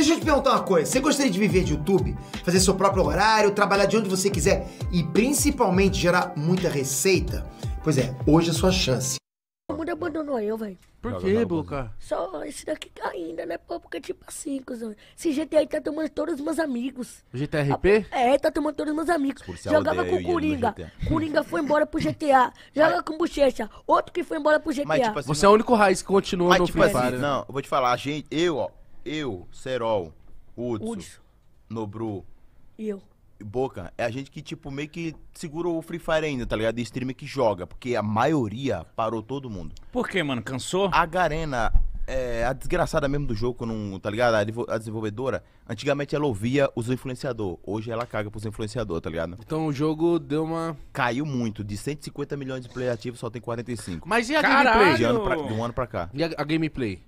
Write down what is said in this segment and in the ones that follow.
Deixa eu te perguntar uma coisa. Você gostaria de viver de YouTube? Fazer seu próprio horário, trabalhar de onde você quiser e principalmente gerar muita receita? Pois é, hoje é a sua chance. O mundo abandonou eu, velho. Por que, Boca? Só esse daqui tá ainda, né? Pô, porque tipo assim, cuzão. Esse GTA tá tomando todos os meus amigos. GTA A, é, tá tomando todos os meus amigos. Jogava com o Coringa. Coringa foi embora pro GTA. Joga com bochecha. Outro que foi embora pro GTA. Mas, tipo assim, Você não... é o único raiz que continua Mas, no tipo Free assim, Não, eu vou te falar, gente, eu, ó, eu, Serol, Hudson, Hudson. Nobru. eu. Boca, é a gente que, tipo, meio que segurou o Free Fire ainda, tá ligado? De streamer que joga, porque a maioria parou todo mundo. Por quê, mano? Cansou? A Garena, é, a desgraçada mesmo do jogo, não, tá ligado? A, desenvolvedora, antigamente ela ouvia os influenciadores, hoje ela caga pros influenciadores, tá ligado? Então o jogo deu uma... Caiu muito, de 150 milhões de play ativos só tem 45. Mas e a Caralho! gameplay? De, ano pra, de um ano pra cá. E a, a gameplay?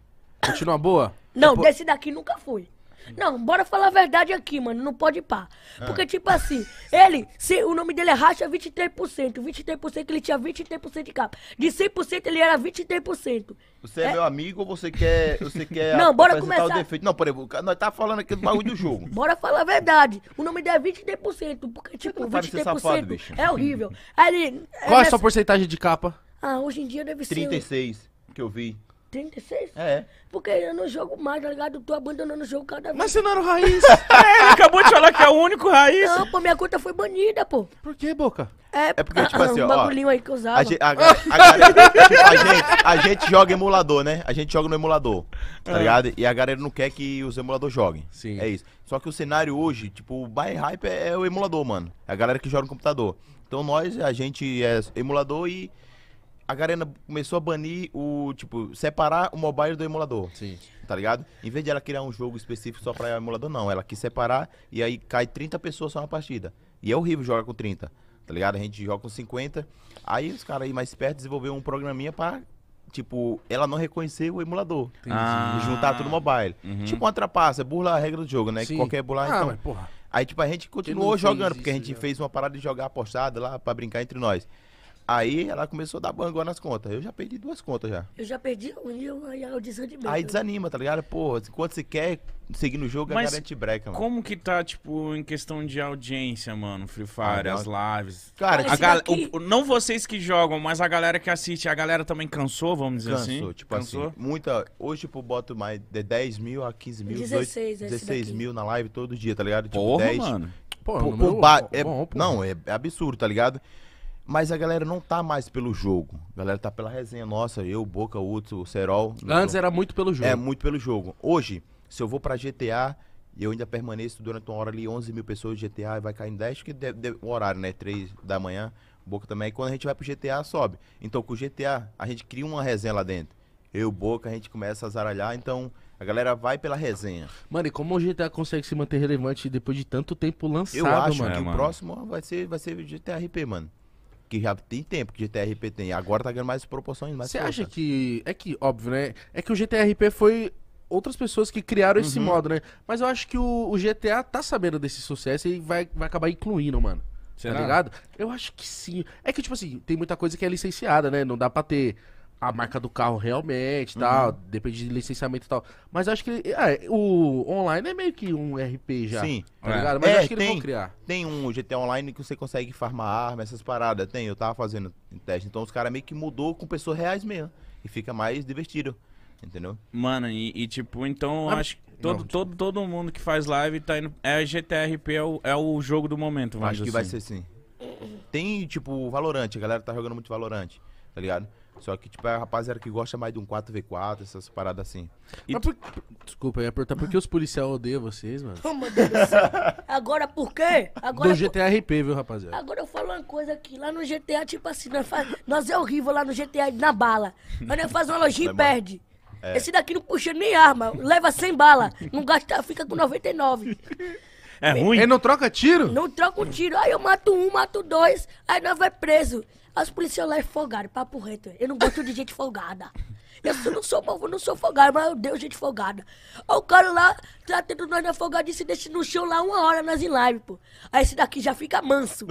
Continua boa? Não, é desse daqui nunca foi. Não, bora falar a verdade aqui, mano. Não pode pá. Ah. Porque, ah. tipo assim, ele, se, o nome dele é Racha 23%. 23% que ele tinha 23% de capa. De 100% ele era 23%. Você é, é meu amigo ou você quer. Você quer não, bora começar. O defeito? Não, por exemplo, nós tá falando aqui do bagulho do jogo. Bora falar a verdade. O nome dele é 23%. Porque, é tipo, 23% safado, é horrível. Ele, Qual é a nessa... sua é- porcentagem de capa? Ah, hoje em dia deve 36, ser. 36 que eu vi. 36? É, é. Porque eu não jogo mais, tá ligado? Eu tô abandonando o jogo cada vez. Mas você não era o Raiz. é, ele acabou de falar que é o único Raiz. Não, pô, minha conta foi banida, pô. Por que, Boca? É, é porque, tipo assim, ó. um bagulhinho aí que eu usava. A, gente, a, a, a gente, a gente joga emulador, né? A gente joga no emulador, tá é. ligado? E a galera não quer que os emuladores joguem. Sim. É isso. Só que o cenário hoje, tipo, o buy hype é, é o emulador, mano. É a galera que joga no computador. Então nós, a gente é emulador e a Garena começou a banir o, tipo, separar o mobile do emulador. Sim. Tá ligado? Em vez de ela criar um jogo específico só pra emulador, não. Ela quis separar e aí cai 30 pessoas só na partida. E é horrível jogar com 30. Tá ligado? A gente joga com 50. Aí os caras aí mais espertos desenvolveram um programinha pra tipo, ela não reconhecer o emulador. Ah, juntar tudo no mobile. Uhum. Tipo uma trapaça, burla a regra do jogo, né? Sim. Que qualquer burlar, ah, então. Mas, porra. Aí, tipo, a gente continuou jogando, porque a gente já. Né? fez uma parada de jogar apostada lá pra brincar entre nós. Aí ela começou a dar bangó nas contas. Eu já perdi duas contas já. Eu já perdi um e eu, eu desanimei. Aí desanima, tá ligado? Pô, enquanto você quer seguir no jogo, é Mas é garante breca, mano. Como que tá, tipo, em questão de audiência, mano? Free Fire, ah, as lives. Cara, a gal... daqui... o, não vocês que jogam, mas a galera que assiste, a galera também cansou, vamos dizer Cansou, assim? Cansou, tipo assim. Muita. Hoje, tipo, boto mais de 10 mil a 15 mil. 16, 18, 16 mil na live todo dia, tá ligado? Tipo, Porra, 10. Mano. Pô, pô, pô, é, bom, pô. Não, é absurdo, tá ligado? Mas a galera não tá mais pelo jogo. A galera tá pela resenha nossa, eu, Boca, Uto, Serol. Antes era muito pelo jogo. É, muito pelo jogo. Hoje, se eu vou pra GTA, eu ainda permaneço durante uma hora ali, 11 mil pessoas de GTA, e vai cair em 10, que deve, deve, o horário, né? 3 da manhã, Boca também. E quando a gente vai pro GTA, sobe. Então, com o GTA, a gente cria uma resenha lá dentro. Eu, Boca, a gente começa a zaralhar, então... A galera vai pela resenha. Mano, e como o GTA consegue se manter relevante depois de tanto tempo lançado, Eu acho mano? que é, o próximo vai ser, vai ser GTA RP, mano que já tem tempo que GTRP tem. Agora tá ganhando mais proporções, mais Você acha que. É que, óbvio, né? É que o GTRP foi outras pessoas que criaram esse uhum. modo, né? Mas eu acho que o, o, GTA tá sabendo desse sucesso e vai, vai acabar incluindo, mano. Tá Será? Tá ligado? Eu acho que sim. É que, tipo assim, tem muita coisa que é licenciada, né? Não dá pra ter a marca do carro realmente, tal, uhum. depende de licenciamento e tal. Mas acho que é, o online é meio que um RP já. Sim. Tá é. ligado? Mas é, acho que eles tem, vão criar. Tem um GTA online que você consegue farmar arma, essas paradas. Tem, eu tava fazendo teste. Então os caras meio que mudou com pessoas reais mesmo. E fica mais divertido. Entendeu? Mano, e, e tipo, então ah, acho que todo, não, todo, todo mundo que faz live tá indo. É GTRP é o, é o jogo do momento, Acho que assim. vai ser sim. Tem, tipo, Valorante, a galera tá jogando muito Valorante, tá ligado? Só que, tipo, é a rapaziada que gosta mais de um 4v4, essas paradas assim. E por... Desculpa, eu ia perguntar por que os policiais odeiam vocês, mano? Oh, meu Deus do céu. Agora por quê? Agora, do GTA RP, viu, rapaziada? Agora eu falo uma coisa aqui. Lá no GTA, tipo assim, nós, faz... nós é horrível lá no GTA na bala. Mas nós faz uma lojinha e perde. É. Esse daqui não puxa nem arma, leva 100 bala, não gasta, fica com 99. É ruim? Ele não troca tiro? Não troca um tiro. Aí eu mato um, mato dois, aí nós vai preso. As policiais lá é folgado, papo reto. Eu não gosto de gente folgada. Eu não sou povo, não sou folgado, mas eu odeio gente folgada. Olha o cara lá, tratando tá nós na folgada e se deixa no chão lá uma hora nas live, pô. Aí esse daqui já fica manso.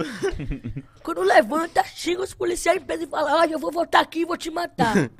Quando levanta, xinga os policiais em peso e fala, olha, eu vou voltar aqui e vou te matar.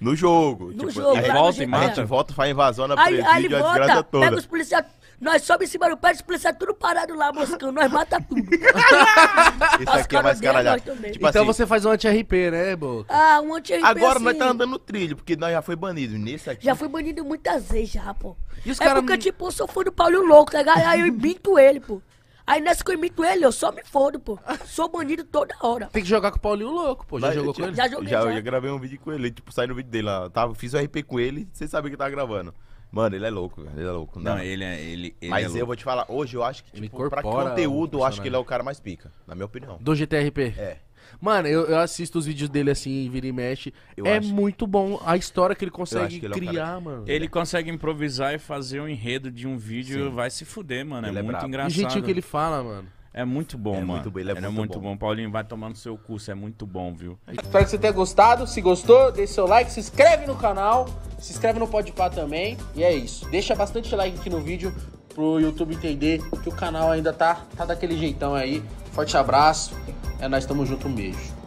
No jogo. No tipo, jogo. Aí volta e mata. volta, faz invasão na aí, presídio, aí ele volta, pega os policiais nós sobe em cima do prédio, os policiais tudo parado lá, moscando, nós mata tudo. Isso aqui é mais caralhada. Tipo então assim, você faz um anti-RP, né, Boca? Ah, um anti-RP Agora assim, nós tá andando no trilho, porque nós já foi banido nesse aqui. Já foi banido muitas vezes, já, pô. é cara... porque, tipo, eu sou fã do Paulinho Louco, tá ligado? Aí eu imito ele, pô. Aí nessa que eu imito ele, eu só me fodo, pô. Sou banido toda hora. Tem que jogar com o Paulinho louco, pô. Já Mas, jogou tipo, com ele? Já joguei. Já, já. Eu gravei um vídeo com ele, tipo, saí no vídeo dele lá. Tava, fiz o um RP com ele, sem saber que tava gravando. Mano, ele é louco, velho. Ele é louco. Não, não ele é. Ele, ele Mas é eu vou te falar, hoje eu acho que, ele tipo, pra conteúdo, eu acho que ele é o cara mais pica, na minha opinião. Do GTRP? É. Mano, eu, eu assisto os vídeos dele assim, vira e mexe. Eu é muito bom a história que ele consegue que ele é criar, é cara... mano. Ele consegue improvisar e fazer um enredo de um vídeo, Sim. vai se fuder, mano. É ele é, é muito bravo. engraçado. O jeitinho que ele fala, mano. É muito bom, é mano. Muito, é ele é, muito, muito bom. bom. Paulinho, vai tomando seu curso, é muito bom, viu? Espero que você tenha gostado. Se gostou, deixe seu like, se inscreve no canal. Se inscreve no Podpah também. E é isso. Deixa bastante like aqui no vídeo pro YouTube entender que o canal ainda tá, tá daquele jeitão aí. Forte abraço. É nós, tamo junto, um beijo.